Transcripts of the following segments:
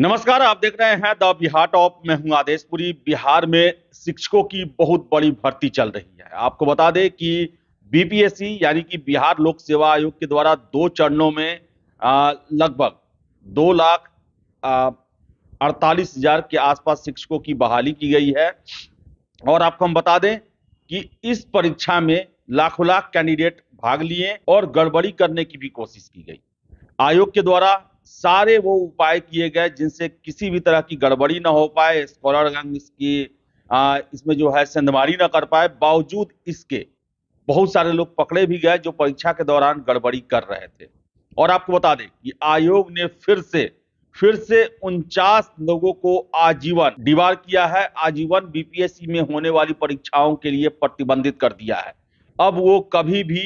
नमस्कार आप देख रहे हैं द बिहार टॉप में हूं आदेश पुरी बिहार में शिक्षकों की बहुत बड़ी भर्ती चल रही है आपको बता दें कि बीपीएससी यानी कि बिहार लोक सेवा आयोग के द्वारा दो चरणों में लगभग दो लाख अड़तालीस हजार के आसपास शिक्षकों की बहाली की गई है और आपको हम बता दें कि इस परीक्षा में लाखों लाख कैंडिडेट भाग लिए और गड़बड़ी करने की भी कोशिश की गई आयोग के द्वारा सारे वो उपाय किए गए जिनसे किसी भी तरह की गड़बड़ी ना हो पाए गंग इसकी आ, इसमें जो है सेंधमारी ना कर पाए बावजूद इसके बहुत सारे लोग पकड़े भी गए जो परीक्षा के दौरान गड़बड़ी कर रहे थे और आपको बता दें कि आयोग ने फिर से फिर से उनचास लोगों को आजीवन डिवार किया है आजीवन बीपीएससी में होने वाली परीक्षाओं के लिए प्रतिबंधित कर दिया है अब वो कभी भी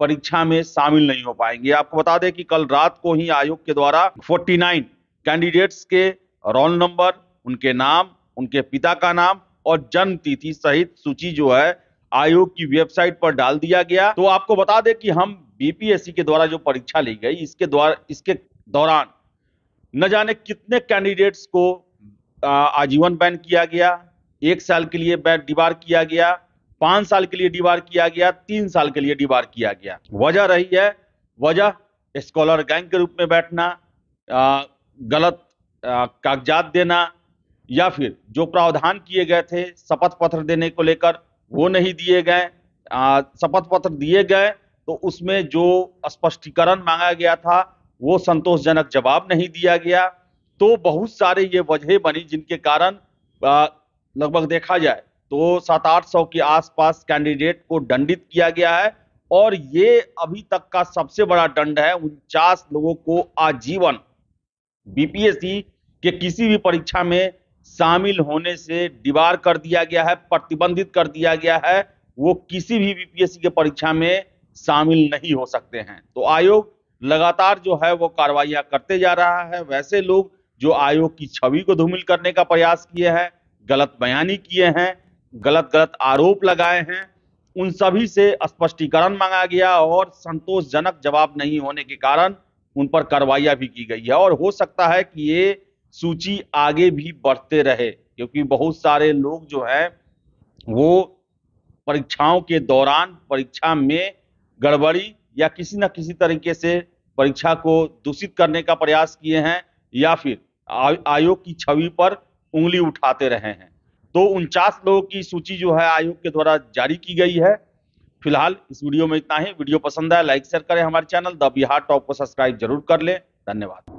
परीक्षा में शामिल नहीं हो पाएंगे आपको बता दें कि कल रात को ही आयोग के द्वारा 49 कैंडिडेट्स के रोल नंबर उनके नाम उनके पिता का नाम और जन्म तिथि सहित सूची जो है आयोग की वेबसाइट पर डाल दिया गया तो आपको बता दें कि हम बीपीएससी के द्वारा जो परीक्षा ली गई इसके द्वारा इसके दौरान न जाने कितने कैंडिडेट्स को आजीवन बैन किया गया एक साल के लिए बैन डिबार किया गया पांच साल के लिए डिबार किया गया तीन साल के लिए डिबार किया गया वजह रही है वजह स्कॉलर गैंग के रूप में बैठना आ, गलत कागजात देना या फिर जो प्रावधान किए गए थे शपथ पत्र देने को लेकर वो नहीं दिए गए शपथ पत्र दिए गए तो उसमें जो स्पष्टीकरण मांगा गया था वो संतोषजनक जवाब नहीं दिया गया तो बहुत सारे ये वजह बनी जिनके कारण लगभग देखा जाए तो सात आठ सौ के आसपास कैंडिडेट को दंडित किया गया है और ये अभी तक का सबसे बड़ा दंड है उनचास लोगों को आजीवन बीपीएससी के किसी भी परीक्षा में शामिल होने से दीवार कर दिया गया है प्रतिबंधित कर दिया गया है वो किसी भी बीपीएससी के परीक्षा में शामिल नहीं हो सकते हैं तो आयोग लगातार जो है वो कार्रवाइयाँ करते जा रहा है वैसे लोग जो आयोग की छवि को धूमिल करने का प्रयास किए हैं गलत बयानी किए हैं गलत गलत आरोप लगाए हैं उन सभी से स्पष्टीकरण मांगा गया और संतोषजनक जवाब नहीं होने के कारण उन पर कार्रवाई भी की गई है और हो सकता है कि ये सूची आगे भी बढ़ते रहे क्योंकि बहुत सारे लोग जो है वो परीक्षाओं के दौरान परीक्षा में गड़बड़ी या किसी न किसी तरीके से परीक्षा को दूषित करने का प्रयास किए हैं या फिर आयोग की छवि पर उंगली उठाते रहे हैं दो उनचास लोगों की सूची जो है आयोग के द्वारा जारी की गई है फिलहाल इस वीडियो में इतना ही वीडियो पसंद आया लाइक शेयर करें हमारे चैनल द बिहार टॉप को सब्सक्राइब जरूर कर लें धन्यवाद